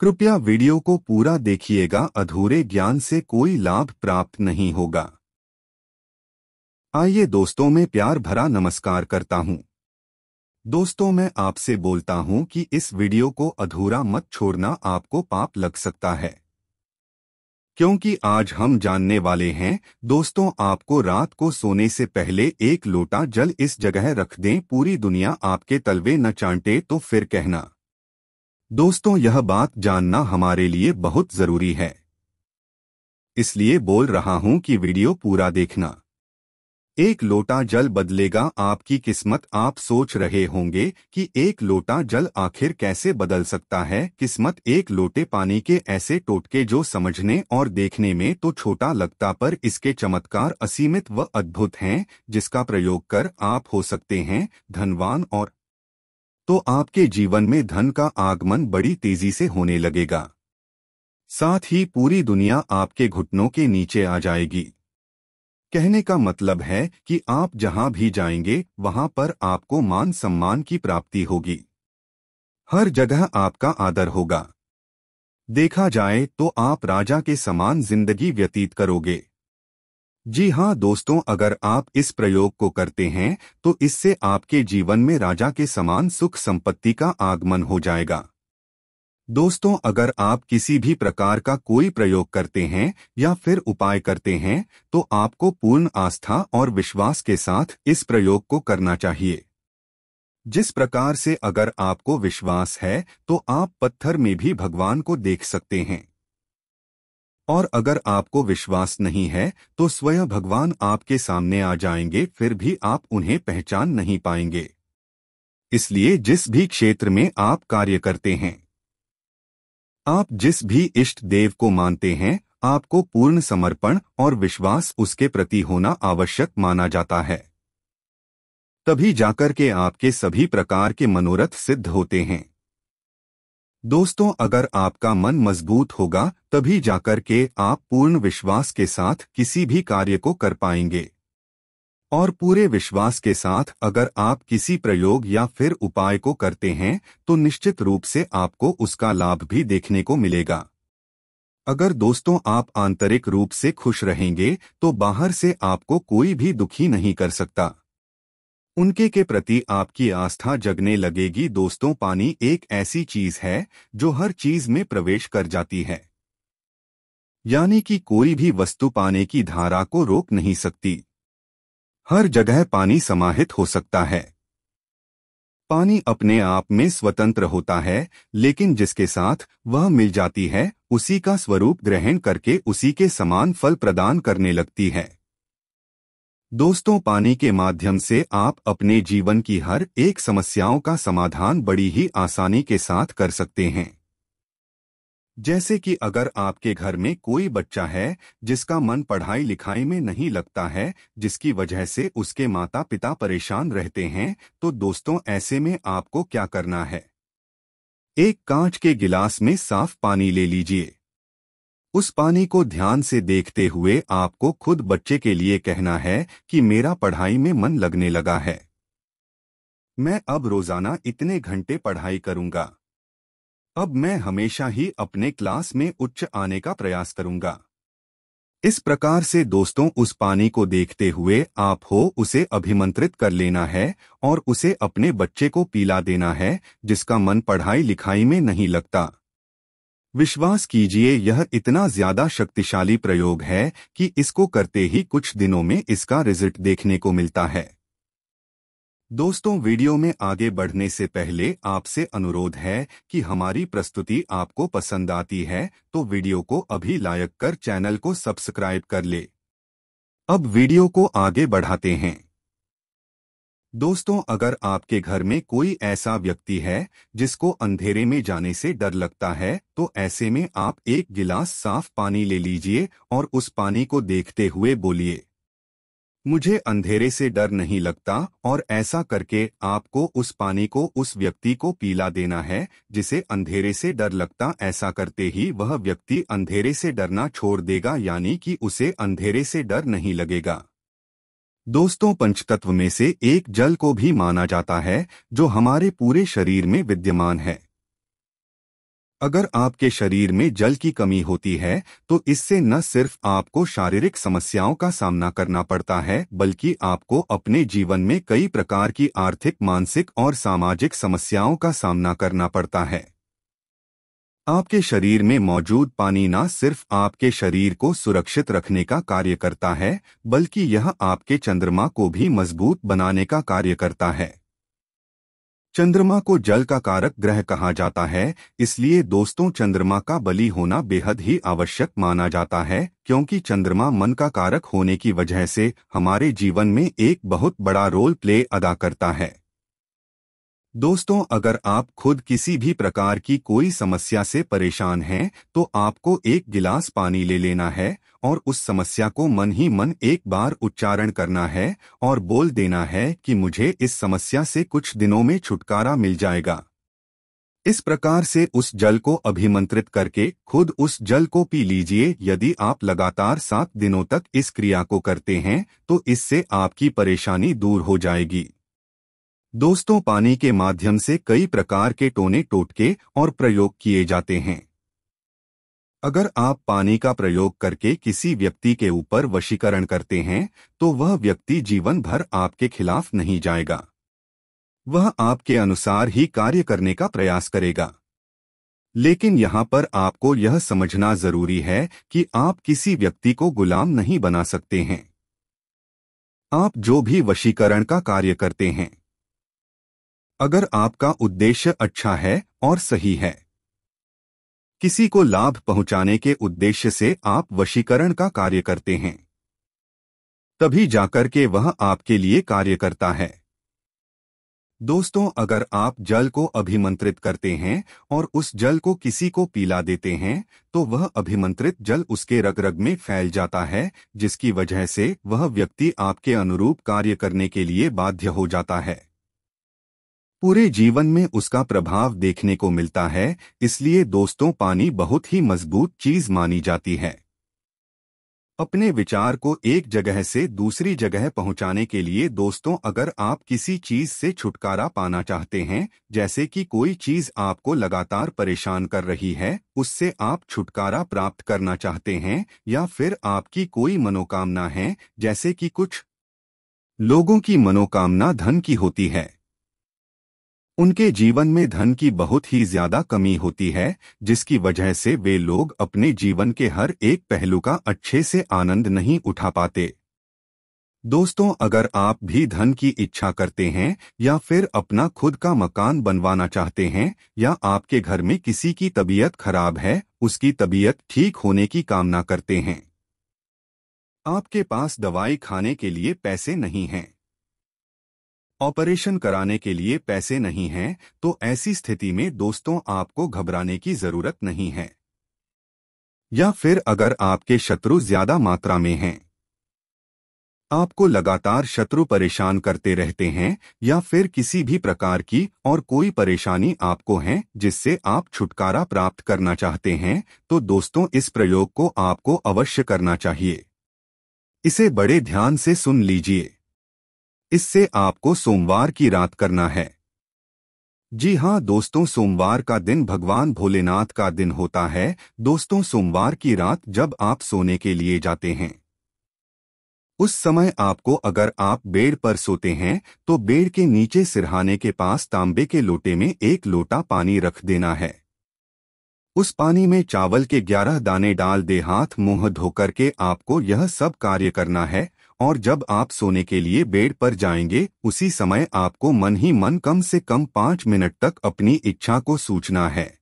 कृपया वीडियो को पूरा देखिएगा अधूरे ज्ञान से कोई लाभ प्राप्त नहीं होगा आइए दोस्तों में प्यार भरा नमस्कार करता हूं दोस्तों मैं आपसे बोलता हूं कि इस वीडियो को अधूरा मत छोड़ना आपको पाप लग सकता है क्योंकि आज हम जानने वाले हैं दोस्तों आपको रात को सोने से पहले एक लोटा जल इस जगह रख दें पूरी दुनिया आपके तलवे न चांटे तो फिर कहना दोस्तों यह बात जानना हमारे लिए बहुत जरूरी है इसलिए बोल रहा हूं कि वीडियो पूरा देखना एक लोटा जल बदलेगा आपकी किस्मत आप सोच रहे होंगे कि एक लोटा जल आखिर कैसे बदल सकता है किस्मत एक लोटे पानी के ऐसे टोटके जो समझने और देखने में तो छोटा लगता पर इसके चमत्कार असीमित व अद्भुत हैं जिसका प्रयोग कर आप हो सकते हैं धनवान और तो आपके जीवन में धन का आगमन बड़ी तेजी से होने लगेगा साथ ही पूरी दुनिया आपके घुटनों के नीचे आ जाएगी कहने का मतलब है कि आप जहां भी जाएंगे वहां पर आपको मान सम्मान की प्राप्ति होगी हर जगह आपका आदर होगा देखा जाए तो आप राजा के समान जिंदगी व्यतीत करोगे जी हाँ दोस्तों अगर आप इस प्रयोग को करते हैं तो इससे आपके जीवन में राजा के समान सुख संपत्ति का आगमन हो जाएगा दोस्तों अगर आप किसी भी प्रकार का कोई प्रयोग करते हैं या फिर उपाय करते हैं तो आपको पूर्ण आस्था और विश्वास के साथ इस प्रयोग को करना चाहिए जिस प्रकार से अगर आपको विश्वास है तो आप पत्थर में भी भगवान को देख सकते हैं और अगर आपको विश्वास नहीं है तो स्वयं भगवान आपके सामने आ जाएंगे फिर भी आप उन्हें पहचान नहीं पाएंगे इसलिए जिस भी क्षेत्र में आप कार्य करते हैं आप जिस भी इष्ट देव को मानते हैं आपको पूर्ण समर्पण और विश्वास उसके प्रति होना आवश्यक माना जाता है तभी जाकर के आपके सभी प्रकार के मनोरथ सिद्ध होते हैं दोस्तों अगर आपका मन मजबूत होगा तभी जाकर के आप पूर्ण विश्वास के साथ किसी भी कार्य को कर पाएंगे और पूरे विश्वास के साथ अगर आप किसी प्रयोग या फिर उपाय को करते हैं तो निश्चित रूप से आपको उसका लाभ भी देखने को मिलेगा अगर दोस्तों आप आंतरिक रूप से खुश रहेंगे तो बाहर से आपको कोई भी दुखी नहीं कर सकता उनके के प्रति आपकी आस्था जगने लगेगी दोस्तों पानी एक ऐसी चीज है जो हर चीज में प्रवेश कर जाती है यानी कि कोई भी वस्तु पानी की धारा को रोक नहीं सकती हर जगह पानी समाहित हो सकता है पानी अपने आप में स्वतंत्र होता है लेकिन जिसके साथ वह मिल जाती है उसी का स्वरूप ग्रहण करके उसी के समान फल प्रदान करने लगती है दोस्तों पानी के माध्यम से आप अपने जीवन की हर एक समस्याओं का समाधान बड़ी ही आसानी के साथ कर सकते हैं जैसे कि अगर आपके घर में कोई बच्चा है जिसका मन पढ़ाई लिखाई में नहीं लगता है जिसकी वजह से उसके माता पिता परेशान रहते हैं तो दोस्तों ऐसे में आपको क्या करना है एक कांच के गिलास में साफ पानी ले लीजिए उस पानी को ध्यान से देखते हुए आपको खुद बच्चे के लिए कहना है कि मेरा पढ़ाई में मन लगने लगा है मैं अब रोजाना इतने घंटे पढ़ाई करूंगा अब मैं हमेशा ही अपने क्लास में उच्च आने का प्रयास करूंगा इस प्रकार से दोस्तों उस पानी को देखते हुए आप हो उसे अभिमंत्रित कर लेना है और उसे अपने बच्चे को पीला देना है जिसका मन पढ़ाई लिखाई में नहीं लगता विश्वास कीजिए यह इतना ज्यादा शक्तिशाली प्रयोग है कि इसको करते ही कुछ दिनों में इसका रिजल्ट देखने को मिलता है दोस्तों वीडियो में आगे बढ़ने से पहले आपसे अनुरोध है कि हमारी प्रस्तुति आपको पसंद आती है तो वीडियो को अभी लायक कर चैनल को सब्सक्राइब कर ले अब वीडियो को आगे बढ़ाते हैं दोस्तों अगर आपके घर में कोई ऐसा व्यक्ति है जिसको अंधेरे में जाने से डर लगता है तो ऐसे में आप एक गिलास साफ पानी ले लीजिए और उस पानी को देखते हुए बोलिए मुझे अंधेरे से डर नहीं लगता और ऐसा करके आपको उस पानी को उस व्यक्ति को पीला देना है जिसे अंधेरे से डर लगता ऐसा करते ही वह व्यक्ति अंधेरे से डरना छोड़ देगा यानी कि उसे अंधेरे से डर नहीं लगेगा दोस्तों पंचतत्व में से एक जल को भी माना जाता है जो हमारे पूरे शरीर में विद्यमान है अगर आपके शरीर में जल की कमी होती है तो इससे न सिर्फ आपको शारीरिक समस्याओं का सामना करना पड़ता है बल्कि आपको अपने जीवन में कई प्रकार की आर्थिक मानसिक और सामाजिक समस्याओं का सामना करना पड़ता है आपके शरीर में मौजूद पानी न सिर्फ आपके शरीर को सुरक्षित रखने का कार्य करता है बल्कि यह आपके चंद्रमा को भी मजबूत बनाने का कार्य करता है चंद्रमा को जल का कारक ग्रह कहा जाता है इसलिए दोस्तों चंद्रमा का बलि होना बेहद ही आवश्यक माना जाता है क्योंकि चंद्रमा मन का कारक होने की वजह से हमारे जीवन में एक बहुत बड़ा रोल प्ले अदा करता है दोस्तों अगर आप खुद किसी भी प्रकार की कोई समस्या से परेशान हैं तो आपको एक गिलास पानी ले लेना है और उस समस्या को मन ही मन एक बार उच्चारण करना है और बोल देना है कि मुझे इस समस्या से कुछ दिनों में छुटकारा मिल जाएगा इस प्रकार से उस जल को अभिमंत्रित करके खुद उस जल को पी लीजिए यदि आप लगातार सात दिनों तक इस क्रिया को करते हैं तो इससे आपकी परेशानी दूर हो जाएगी दोस्तों पानी के माध्यम से कई प्रकार के टोने टोटके और प्रयोग किए जाते हैं अगर आप पानी का प्रयोग करके किसी व्यक्ति के ऊपर वशीकरण करते हैं तो वह व्यक्ति जीवन भर आपके खिलाफ नहीं जाएगा वह आपके अनुसार ही कार्य करने का प्रयास करेगा लेकिन यहां पर आपको यह समझना जरूरी है कि आप किसी व्यक्ति को गुलाम नहीं बना सकते हैं आप जो भी वशीकरण का कार्य करते हैं अगर आपका उद्देश्य अच्छा है और सही है किसी को लाभ पहुंचाने के उद्देश्य से आप वशीकरण का कार्य करते हैं तभी जाकर के वह आपके लिए कार्य करता है दोस्तों अगर आप जल को अभिमंत्रित करते हैं और उस जल को किसी को पीला देते हैं तो वह अभिमंत्रित जल उसके रग रग में फैल जाता है जिसकी वजह से वह व्यक्ति आपके अनुरूप कार्य करने के लिए बाध्य हो जाता है पूरे जीवन में उसका प्रभाव देखने को मिलता है इसलिए दोस्तों पानी बहुत ही मजबूत चीज मानी जाती है अपने विचार को एक जगह से दूसरी जगह पहुंचाने के लिए दोस्तों अगर आप किसी चीज से छुटकारा पाना चाहते हैं जैसे कि कोई चीज आपको लगातार परेशान कर रही है उससे आप छुटकारा प्राप्त करना चाहते हैं या फिर आपकी कोई मनोकामना है जैसे कि कुछ लोगों की मनोकामना धन की होती है उनके जीवन में धन की बहुत ही ज्यादा कमी होती है जिसकी वजह से वे लोग अपने जीवन के हर एक पहलू का अच्छे से आनंद नहीं उठा पाते दोस्तों अगर आप भी धन की इच्छा करते हैं या फिर अपना खुद का मकान बनवाना चाहते हैं या आपके घर में किसी की तबीयत खराब है उसकी तबीयत ठीक होने की कामना करते हैं आपके पास दवाई खाने के लिए पैसे नहीं हैं ऑपरेशन कराने के लिए पैसे नहीं हैं तो ऐसी स्थिति में दोस्तों आपको घबराने की जरूरत नहीं है या फिर अगर आपके शत्रु ज्यादा मात्रा में हैं आपको लगातार शत्रु परेशान करते रहते हैं या फिर किसी भी प्रकार की और कोई परेशानी आपको है जिससे आप छुटकारा प्राप्त करना चाहते हैं तो दोस्तों इस प्रयोग को आपको अवश्य करना चाहिए इसे बड़े ध्यान से सुन लीजिए इससे आपको सोमवार की रात करना है जी हाँ दोस्तों सोमवार का दिन भगवान भोलेनाथ का दिन होता है दोस्तों सोमवार की रात जब आप सोने के लिए जाते हैं उस समय आपको अगर आप बेड पर सोते हैं तो बेड के नीचे सिरहाने के पास तांबे के लोटे में एक लोटा पानी रख देना है उस पानी में चावल के ग्यारह दाने डाल दे हाथ मुंह धोकर के आपको यह सब कार्य करना है और जब आप सोने के लिए बेड पर जाएंगे उसी समय आपको मन ही मन कम से कम पाँच मिनट तक अपनी इच्छा को सूचना है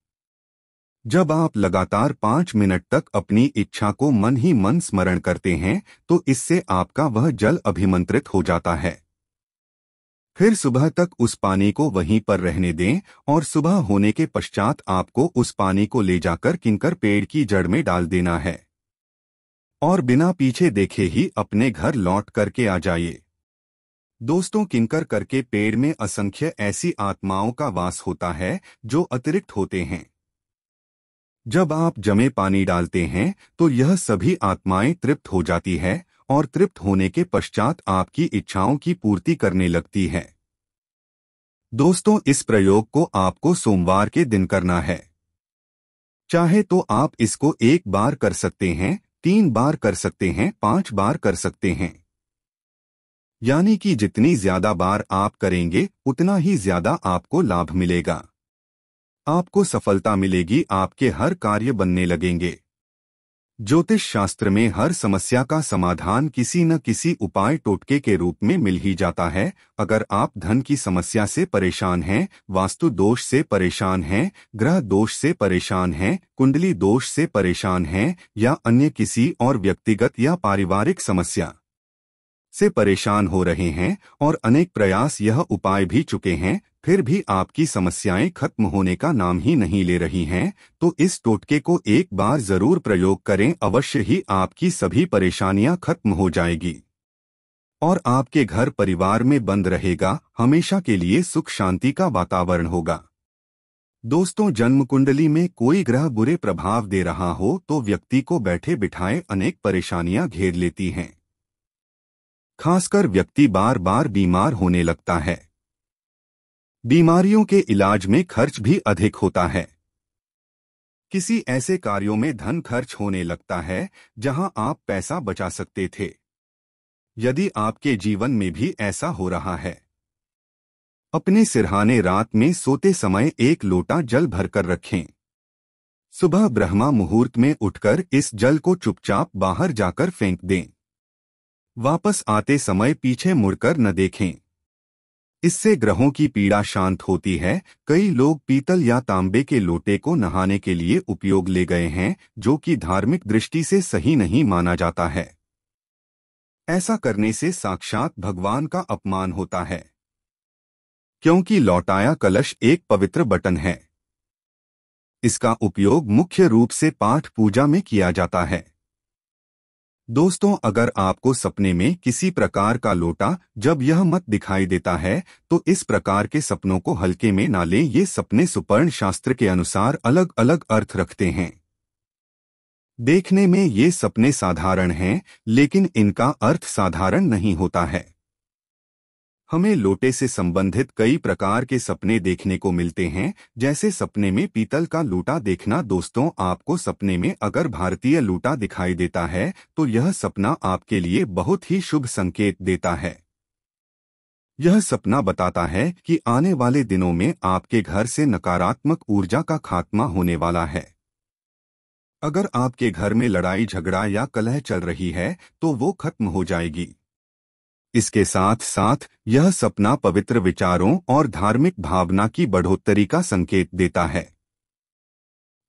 जब आप लगातार पाँच मिनट तक अपनी इच्छा को मन ही मन स्मरण करते हैं तो इससे आपका वह जल अभिमंत्रित हो जाता है फिर सुबह तक उस पानी को वहीं पर रहने दें और सुबह होने के पश्चात आपको उस पानी को ले जाकर किनकर पेड़ की जड़ में डाल देना है और बिना पीछे देखे ही अपने घर लौट करके आ जाइए दोस्तों किंकर करके पेड़ में असंख्य ऐसी आत्माओं का वास होता है जो अतिरिक्त होते हैं जब आप जमे पानी डालते हैं तो यह सभी आत्माएं तृप्त हो जाती है और तृप्त होने के पश्चात आपकी इच्छाओं की पूर्ति करने लगती है दोस्तों इस प्रयोग को आपको सोमवार के दिन करना है चाहे तो आप इसको एक बार कर सकते हैं तीन बार कर सकते हैं पांच बार कर सकते हैं यानी कि जितनी ज्यादा बार आप करेंगे उतना ही ज्यादा आपको लाभ मिलेगा आपको सफलता मिलेगी आपके हर कार्य बनने लगेंगे ज्योतिष शास्त्र में हर समस्या का समाधान किसी न किसी उपाय टोटके के रूप में मिल ही जाता है अगर आप धन की समस्या से परेशान हैं वास्तु दोष से परेशान हैं ग्रह दोष से परेशान हैं कुंडली दोष से परेशान हैं या अन्य किसी और व्यक्तिगत या पारिवारिक समस्या से परेशान हो रहे हैं और अनेक प्रयास यह उपाय भी चुके हैं फिर भी आपकी समस्याएं खत्म होने का नाम ही नहीं ले रही हैं तो इस टोटके को एक बार जरूर प्रयोग करें अवश्य ही आपकी सभी परेशानियां खत्म हो जाएगी और आपके घर परिवार में बंद रहेगा हमेशा के लिए सुख शांति का वातावरण होगा दोस्तों जन्म कुंडली में कोई ग्रह बुरे प्रभाव दे रहा हो तो व्यक्ति को बैठे बिठाए अनेक परेशानियां घेर लेती हैं खासकर व्यक्ति बार बार बीमार होने लगता है बीमारियों के इलाज में खर्च भी अधिक होता है किसी ऐसे कार्यों में धन खर्च होने लगता है जहां आप पैसा बचा सकते थे यदि आपके जीवन में भी ऐसा हो रहा है अपने सिरहाने रात में सोते समय एक लोटा जल भरकर रखें सुबह ब्रह्मा मुहूर्त में उठकर इस जल को चुपचाप बाहर जाकर फेंक दें वापस आते समय पीछे मुड़कर न देखें इससे ग्रहों की पीड़ा शांत होती है कई लोग पीतल या तांबे के लोटे को नहाने के लिए उपयोग ले गए हैं जो कि धार्मिक दृष्टि से सही नहीं माना जाता है ऐसा करने से साक्षात भगवान का अपमान होता है क्योंकि लौटाया कलश एक पवित्र बटन है इसका उपयोग मुख्य रूप से पाठ पूजा में किया जाता है दोस्तों अगर आपको सपने में किसी प्रकार का लोटा जब यह मत दिखाई देता है तो इस प्रकार के सपनों को हल्के में ना लें ये सपने सुपर्ण शास्त्र के अनुसार अलग अलग अर्थ रखते हैं देखने में ये सपने साधारण हैं लेकिन इनका अर्थ साधारण नहीं होता है हमें लोटे से संबंधित कई प्रकार के सपने देखने को मिलते हैं जैसे सपने में पीतल का लूटा देखना दोस्तों आपको सपने में अगर भारतीय लूटा दिखाई देता है तो यह सपना आपके लिए बहुत ही शुभ संकेत देता है यह सपना बताता है कि आने वाले दिनों में आपके घर से नकारात्मक ऊर्जा का खात्मा होने वाला है अगर आपके घर में लड़ाई झगड़ा या कलह चल रही है तो वो खत्म हो जाएगी इसके साथ साथ यह सपना पवित्र विचारों और धार्मिक भावना की बढ़ोत्तरी का संकेत देता है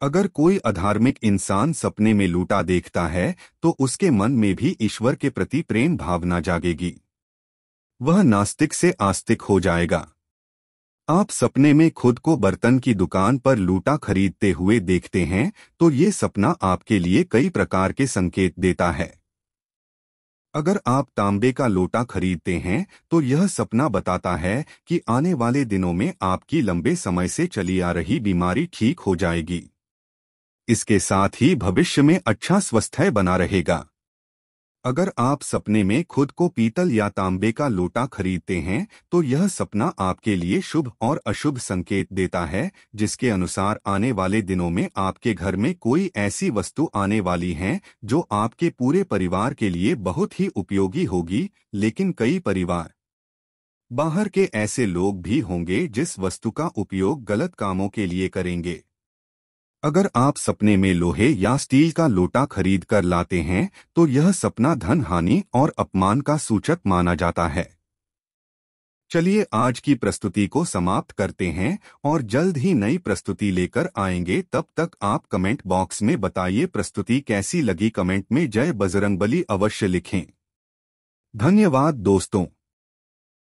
अगर कोई अधार्मिक इंसान सपने में लूटा देखता है तो उसके मन में भी ईश्वर के प्रति प्रेम भावना जागेगी वह नास्तिक से आस्तिक हो जाएगा आप सपने में खुद को बर्तन की दुकान पर लूटा खरीदते हुए देखते हैं तो ये सपना आपके लिए कई प्रकार के संकेत देता है अगर आप तांबे का लोटा खरीदते हैं तो यह सपना बताता है कि आने वाले दिनों में आपकी लंबे समय से चली आ रही बीमारी ठीक हो जाएगी इसके साथ ही भविष्य में अच्छा स्वास्थ्य बना रहेगा अगर आप सपने में खुद को पीतल या तांबे का लोटा खरीदते हैं तो यह सपना आपके लिए शुभ और अशुभ संकेत देता है जिसके अनुसार आने वाले दिनों में आपके घर में कोई ऐसी वस्तु आने वाली है जो आपके पूरे परिवार के लिए बहुत ही उपयोगी होगी लेकिन कई परिवार बाहर के ऐसे लोग भी होंगे जिस वस्तु का उपयोग गलत कामों के लिए करेंगे अगर आप सपने में लोहे या स्टील का लोटा खरीद कर लाते हैं तो यह सपना धन हानि और अपमान का सूचक माना जाता है चलिए आज की प्रस्तुति को समाप्त करते हैं और जल्द ही नई प्रस्तुति लेकर आएंगे तब तक आप कमेंट बॉक्स में बताइए प्रस्तुति कैसी लगी कमेंट में जय बजरंगबली अवश्य लिखें धन्यवाद दोस्तों